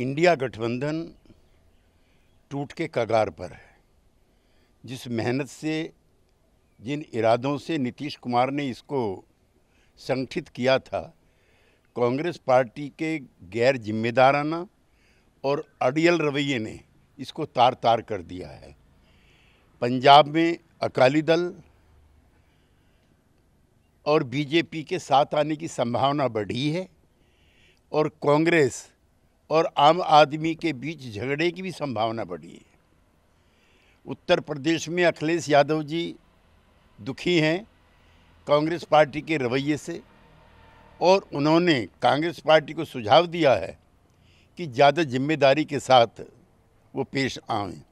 India गठबंधन टूट के कगार पर है जिस मेहनत से जिन इरादों से नीतीश कुमार ने इसको संगठित किया था कांग्रेस पार्टी के गैर जिम्मेदाराना और अड़ियल रवैये ने इसको तार तार कर दिया है पंजाब में अकाली दल और बीजेपी के साथ आने की संभावना बढ़ी है और कांग्रेस और आम आदमी के बीच झगड़े की भी संभावना बढ़ी है उत्तर प्रदेश में अखिलेश यादव जी दुखी हैं कांग्रेस पार्टी के रवैये से और उन्होंने कांग्रेस पार्टी को सुझाव दिया है कि ज़्यादा जिम्मेदारी के साथ वो पेश आएं।